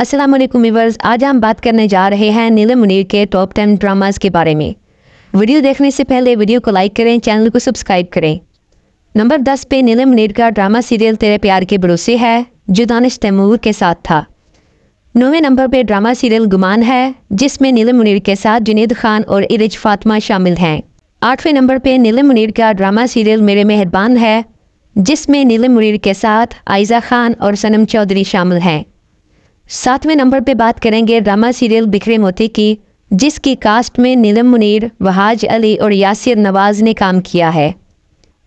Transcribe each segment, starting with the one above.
अस्सलाम वालेकुम आज हम बात करने जा रहे हैं नीलम मुनीर के टॉप टेन ड्रामास के बारे में वीडियो देखने से पहले वीडियो को लाइक करें चैनल को सब्सक्राइब करें नंबर दस पे नीलम मुनीर का ड्रामा सीरियल तेरे प्यार के भरोसे है जो दानिश तैमूर के साथ था नौवें नंबर पे ड्रामा सीरियल गुमान है जिसमें नीलम मुनीर के साथ जुनेद खान और इरज फातमा शामिल हैं आठवें नंबर पे नीलम मुनीर का ड्रामा सीरियल मेरे मेहरबान है जिसमें नीलम मुनीर के साथ आयजा खान और सनम चौधरी शामिल हैं सातवें नंबर पे बात करेंगे ड्रामा सीरियल बिखरे मोती की जिसकी कास्ट में नीलम मुनीर वहाज अली और यासिर नवाज ने काम किया है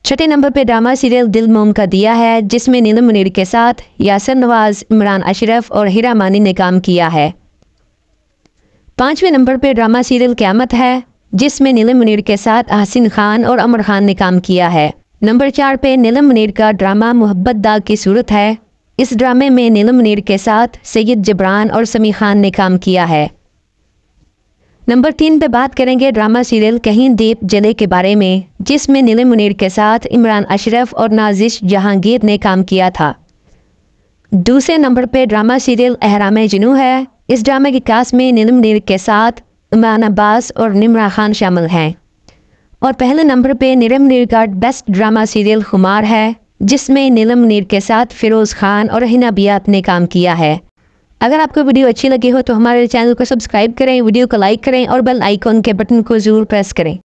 छठे नंबर पे ड्रामा सीरियल दिल मोम का दिया है जिसमें नीलम मुनीर के साथ यासर नवाज इमरान अशरफ और हीरा मानी ने काम किया है पाँचवें नंबर पे ड्रामा सीरियल क्यामत है जिसमें नीलम मुनीर के साथ आसिन खान और अमर खान ने काम किया है नंबर चार पे नीलम मुनीर का ड्रामा मोहब्बत दाग की सूरत है इस ड्रामे में नीलम नीर के साथ सैयद जबरान और समी खान ने काम किया है नंबर तीन पे बात करेंगे ड्रामा सीरियल कहीं दीप जले के बारे में जिसमें नीलम मुनीर के साथ इमरान अशरफ और नाजिश जहांगीर ने काम किया था दूसरे नंबर पे ड्रामा सीरियल अहराम जिनू है इस ड्रामे की कास्ट में नीलम नीर के साथ इमरान अब्बास और निमरा खान शामिल हैं और पहले नंबर पे नीलम नीर का बेस्ट ड्रामा सीरियल खुमार है जिसमें नीलम नीर के साथ फिरोज़ खान और हिना बियात ने काम किया है अगर आपको वीडियो अच्छी लगी हो तो हमारे चैनल को सब्सक्राइब करें वीडियो को लाइक करें और बेल आइकॉन के बटन को ज़रूर प्रेस करें